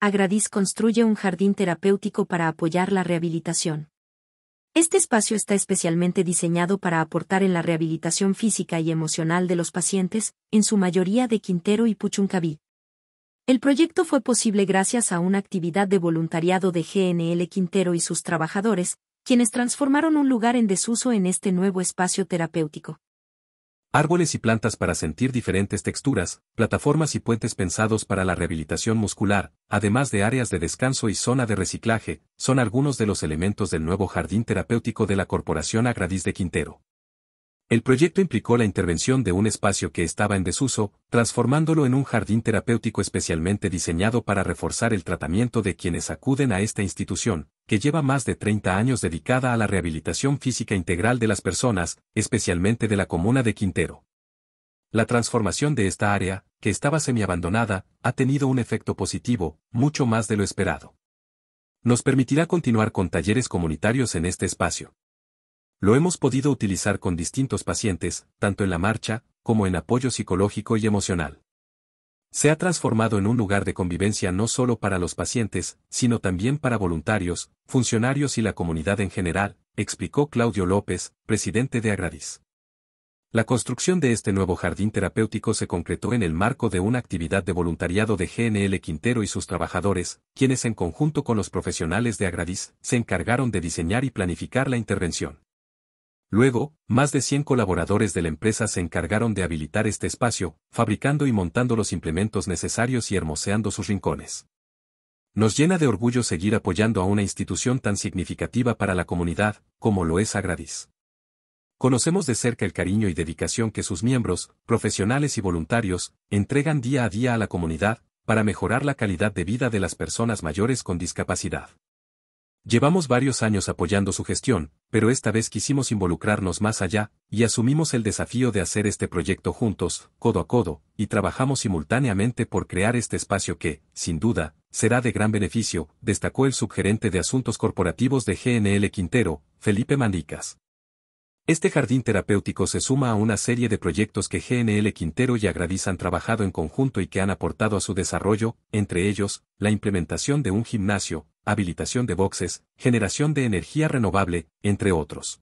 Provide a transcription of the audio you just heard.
Agradis construye un jardín terapéutico para apoyar la rehabilitación. Este espacio está especialmente diseñado para aportar en la rehabilitación física y emocional de los pacientes, en su mayoría de Quintero y Puchuncaví. El proyecto fue posible gracias a una actividad de voluntariado de GNL Quintero y sus trabajadores, quienes transformaron un lugar en desuso en este nuevo espacio terapéutico. Árboles y plantas para sentir diferentes texturas, plataformas y puentes pensados para la rehabilitación muscular, además de áreas de descanso y zona de reciclaje, son algunos de los elementos del nuevo jardín terapéutico de la Corporación Agradiz de Quintero. El proyecto implicó la intervención de un espacio que estaba en desuso, transformándolo en un jardín terapéutico especialmente diseñado para reforzar el tratamiento de quienes acuden a esta institución, que lleva más de 30 años dedicada a la rehabilitación física integral de las personas, especialmente de la comuna de Quintero. La transformación de esta área, que estaba semiabandonada, ha tenido un efecto positivo, mucho más de lo esperado. Nos permitirá continuar con talleres comunitarios en este espacio, lo hemos podido utilizar con distintos pacientes, tanto en la marcha, como en apoyo psicológico y emocional. Se ha transformado en un lugar de convivencia no solo para los pacientes, sino también para voluntarios, funcionarios y la comunidad en general, explicó Claudio López, presidente de Agradis. La construcción de este nuevo jardín terapéutico se concretó en el marco de una actividad de voluntariado de GNL Quintero y sus trabajadores, quienes en conjunto con los profesionales de Agradis se encargaron de diseñar y planificar la intervención. Luego, más de 100 colaboradores de la empresa se encargaron de habilitar este espacio, fabricando y montando los implementos necesarios y hermoseando sus rincones. Nos llena de orgullo seguir apoyando a una institución tan significativa para la comunidad, como lo es Agradis. Conocemos de cerca el cariño y dedicación que sus miembros, profesionales y voluntarios, entregan día a día a la comunidad, para mejorar la calidad de vida de las personas mayores con discapacidad. Llevamos varios años apoyando su gestión, pero esta vez quisimos involucrarnos más allá, y asumimos el desafío de hacer este proyecto juntos, codo a codo, y trabajamos simultáneamente por crear este espacio que, sin duda, será de gran beneficio, destacó el subgerente de Asuntos Corporativos de GNL Quintero, Felipe Mandicas. Este jardín terapéutico se suma a una serie de proyectos que GNL Quintero y Agradiz han trabajado en conjunto y que han aportado a su desarrollo, entre ellos, la implementación de un gimnasio, habilitación de boxes, generación de energía renovable, entre otros.